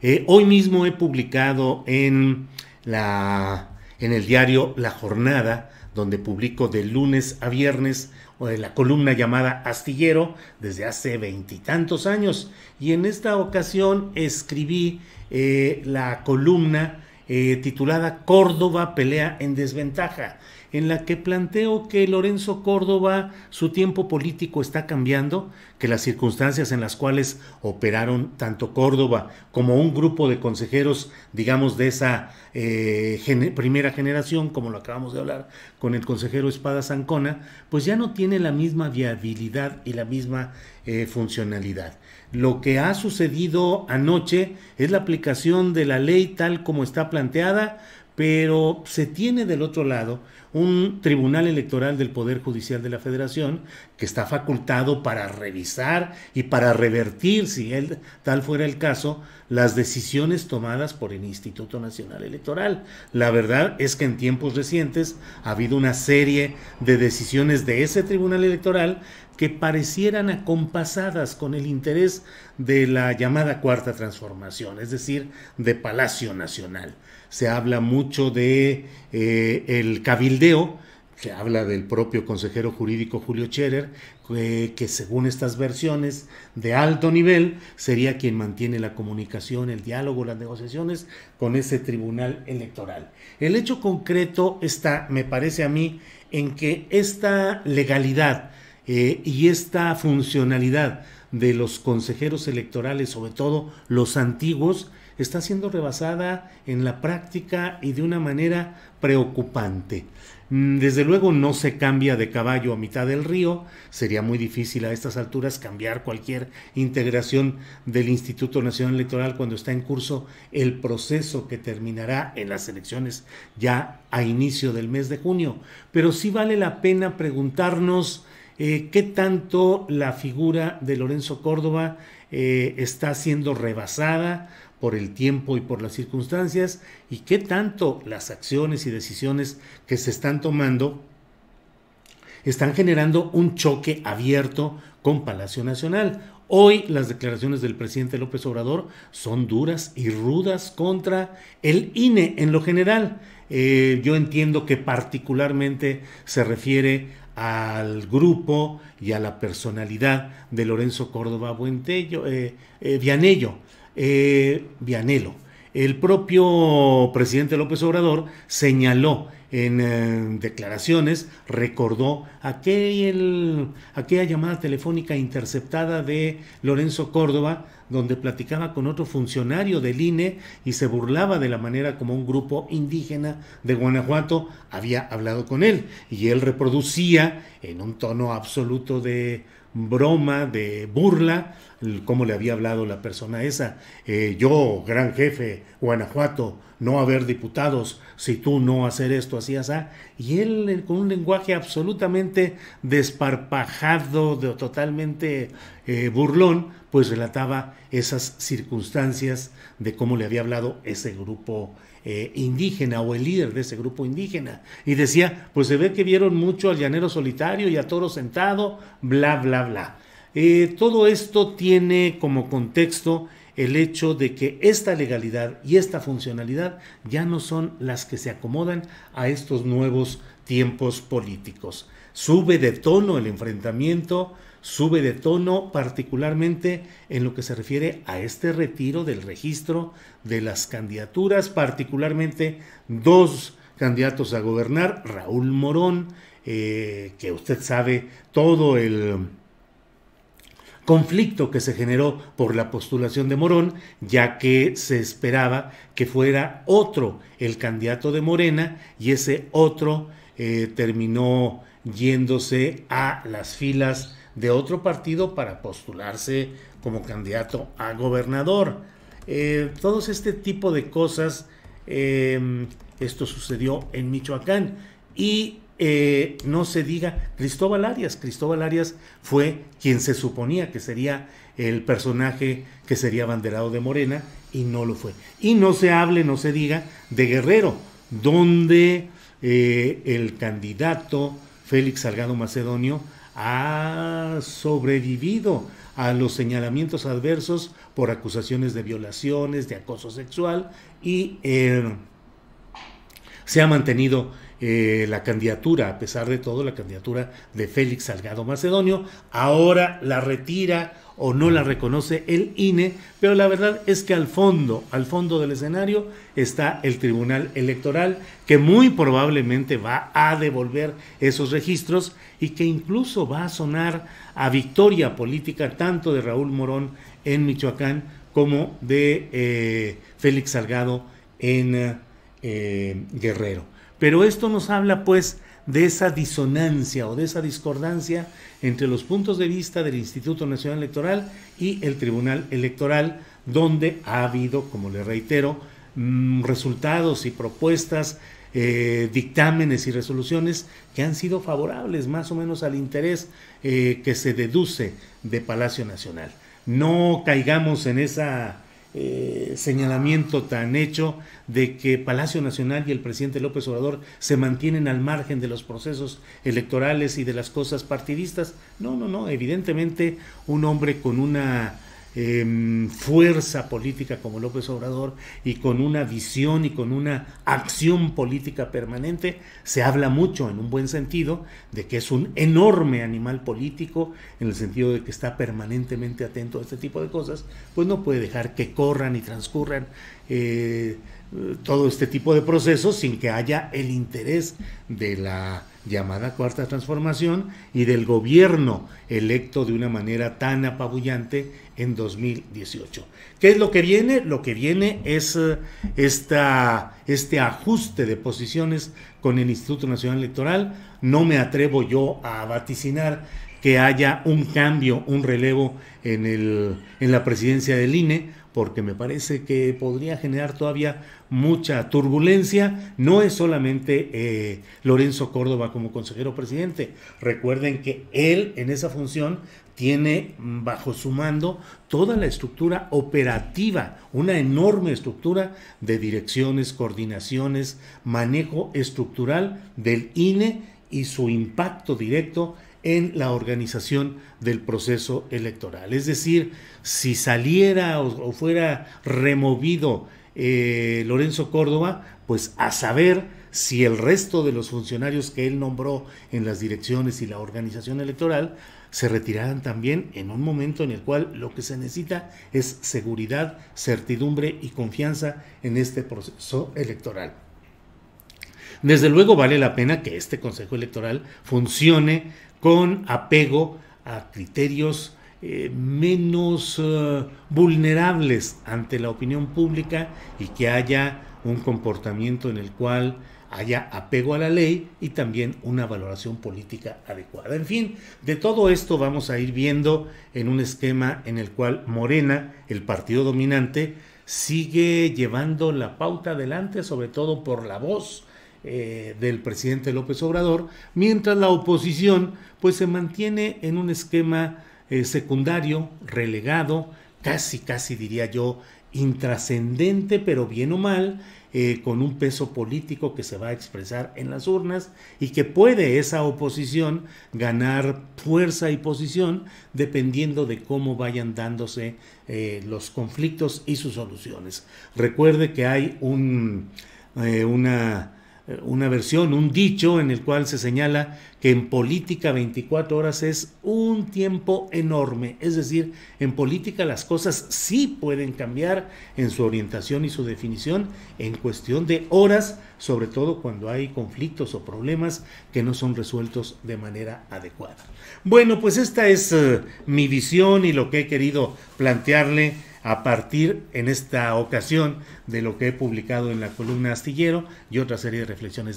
Eh, hoy mismo he publicado en, la, en el diario La Jornada, donde publico de lunes a viernes la columna llamada Astillero desde hace veintitantos años. Y en esta ocasión escribí eh, la columna eh, titulada Córdoba pelea en desventaja, en la que planteo que Lorenzo Córdoba, su tiempo político está cambiando, que las circunstancias en las cuales operaron tanto Córdoba como un grupo de consejeros, digamos, de esa eh, primera generación, como lo acabamos de hablar con el consejero Espada Zancona, pues ya no tiene la misma viabilidad y la misma eh, funcionalidad. Lo que ha sucedido anoche es la aplicación de la ley tal como está planteada, pero se tiene del otro lado un tribunal electoral del Poder Judicial de la Federación que está facultado para revisar y para revertir, si él, tal fuera el caso, las decisiones tomadas por el Instituto Nacional Electoral. La verdad es que en tiempos recientes ha habido una serie de decisiones de ese Tribunal Electoral que parecieran acompasadas con el interés de la llamada Cuarta Transformación, es decir, de Palacio Nacional. Se habla mucho de eh, el cabildeo, que habla del propio consejero jurídico Julio Scherer, que, según estas versiones de alto nivel sería quien mantiene la comunicación, el diálogo, las negociaciones con ese tribunal electoral. El hecho concreto está, me parece a mí, en que esta legalidad eh, y esta funcionalidad de los consejeros electorales, sobre todo los antiguos, está siendo rebasada en la práctica y de una manera preocupante. Mm, desde luego no se cambia de caballo a mitad del río, sería muy difícil a estas alturas cambiar cualquier integración del Instituto Nacional Electoral cuando está en curso el proceso que terminará en las elecciones ya a inicio del mes de junio. Pero sí vale la pena preguntarnos eh, qué tanto la figura de Lorenzo Córdoba eh, está siendo rebasada por el tiempo y por las circunstancias y qué tanto las acciones y decisiones que se están tomando están generando un choque abierto con Palacio Nacional. Hoy las declaraciones del presidente López Obrador son duras y rudas contra el INE en lo general. Eh, yo entiendo que particularmente se refiere al grupo y a la personalidad de Lorenzo Córdoba Buentello, eh, eh, Vianello, eh, El propio presidente López Obrador señaló en eh, declaraciones recordó aquel, aquella llamada telefónica interceptada de Lorenzo Córdoba, donde platicaba con otro funcionario del INE y se burlaba de la manera como un grupo indígena de Guanajuato había hablado con él. Y él reproducía en un tono absoluto de broma, de burla, como le había hablado la persona esa. Eh, yo, gran jefe, Guanajuato, no haber diputados, si tú no hacer esto, así, así. Y él eh, con un lenguaje absolutamente desparpajado, de, totalmente eh, burlón, pues relataba esas circunstancias de cómo le había hablado ese grupo eh, indígena o el líder de ese grupo indígena. Y decía, pues se ve que vieron mucho al llanero solitario y a toro sentado, bla, bla, bla. Eh, todo esto tiene como contexto el hecho de que esta legalidad y esta funcionalidad ya no son las que se acomodan a estos nuevos tiempos políticos. Sube de tono el enfrentamiento, sube de tono particularmente en lo que se refiere a este retiro del registro de las candidaturas, particularmente dos candidatos a gobernar, Raúl Morón, eh, que usted sabe todo el conflicto que se generó por la postulación de Morón, ya que se esperaba que fuera otro el candidato de Morena y ese otro eh, terminó yéndose a las filas de otro partido para postularse como candidato a gobernador. Eh, todos este tipo de cosas, em, esto sucedió en Michoacán. Y eh, no se diga Cristóbal Arias. Cristóbal Arias fue quien se suponía que sería el personaje que sería banderado de Morena y no lo fue. Y no se hable, no se diga de Guerrero, donde eh, el candidato Félix Salgado Macedonio ha sobrevivido a los señalamientos adversos por acusaciones de violaciones, de acoso sexual y eh, se ha mantenido eh, la candidatura, a pesar de todo, la candidatura de Félix Salgado Macedonio. Ahora la retira o no la reconoce el INE, pero la verdad es que al fondo, al fondo del escenario está el Tribunal Electoral, que muy probablemente va a devolver esos registros y que incluso va a sonar a victoria política tanto de Raúl Morón en Michoacán como de eh, Félix Salgado en eh, Guerrero. Pero esto nos habla pues de esa disonancia o de esa discordancia entre los puntos de vista del Instituto Nacional Electoral y el Tribunal Electoral, donde ha habido, como le reitero, mm, resultados y propuestas, eh, dictámenes y resoluciones que han sido favorables más o menos al interés eh, que se deduce de Palacio Nacional. No caigamos en esa eh, señalamiento tan hecho de que Palacio Nacional y el presidente López Obrador se mantienen al margen de los procesos electorales y de las cosas partidistas. No, no, no, evidentemente un hombre con una Em, fuerza política como López Obrador y con una visión y con una acción política permanente, se habla mucho en un buen sentido de que es un enorme animal político en el sentido de que está permanentemente atento a este tipo de cosas, pues no puede dejar que corran y transcurran. Eh, todo este tipo de procesos sin que haya el interés de la llamada Cuarta Transformación y del gobierno electo de una manera tan apabullante en 2018. ¿Qué es lo que viene? Lo que viene es eh, esta, este ajuste de posiciones con el Instituto Nacional Electoral. No me atrevo yo a vaticinar que haya un cambio, un relevo en, el, en la presidencia del INE, porque me parece que podría generar todavía mucha turbulencia. No es solamente eh, Lorenzo Córdoba como consejero presidente. Recuerden que él en esa función tiene mm, bajo su mando toda la estructura operativa, una enorme estructura de direcciones, coordinaciones, manejo estructural del INE y su impacto directo en la organización del proceso electoral. Es decir, si saliera o, fuera removido eh, Lorenzo Córdoba, pues a saber si el resto de los funcionarios que él nombró en las direcciones y la organización electoral se retiraran también en un momento en el cual lo que se necesita es seguridad, certidumbre y confianza en este proceso electoral. Desde luego vale la pena que este Consejo Electoral funcione con apego a criterios eh, menos eh, vulnerables ante la opinión pública y que haya un comportamiento en el cual haya apego a la ley y también una valoración política adecuada. En fin, de todo esto vamos a ir viendo en un esquema en el cual Morena, el partido dominante, sigue llevando la pauta adelante, sobre todo por la voz, eh, del presidente López Obrador, mientras la oposición pues se mantiene en un esquema eh, secundario, relegado, casi, casi diría yo, intrascendente, pero bien o mal, eh, con un peso político que se va a expresar en las urnas y que puede esa oposición ganar fuerza y posición dependiendo de cómo vayan dándose los conflictos y sus soluciones. Recuerde que hay un, una eh, una versión, un dicho en el cual se señala que en política 24 horas es un tiempo enorme. Es decir, en política las cosas sí pueden cambiar en su orientación y su definición en cuestión de horas, sobre todo cuando hay conflictos o problemas que no son resueltos de manera adecuada. Bueno, pues esta es eh, mi visión y lo que he querido plantearle a partir en esta ocasión de lo que he publicado en la columna Astillero y otra serie de reflexiones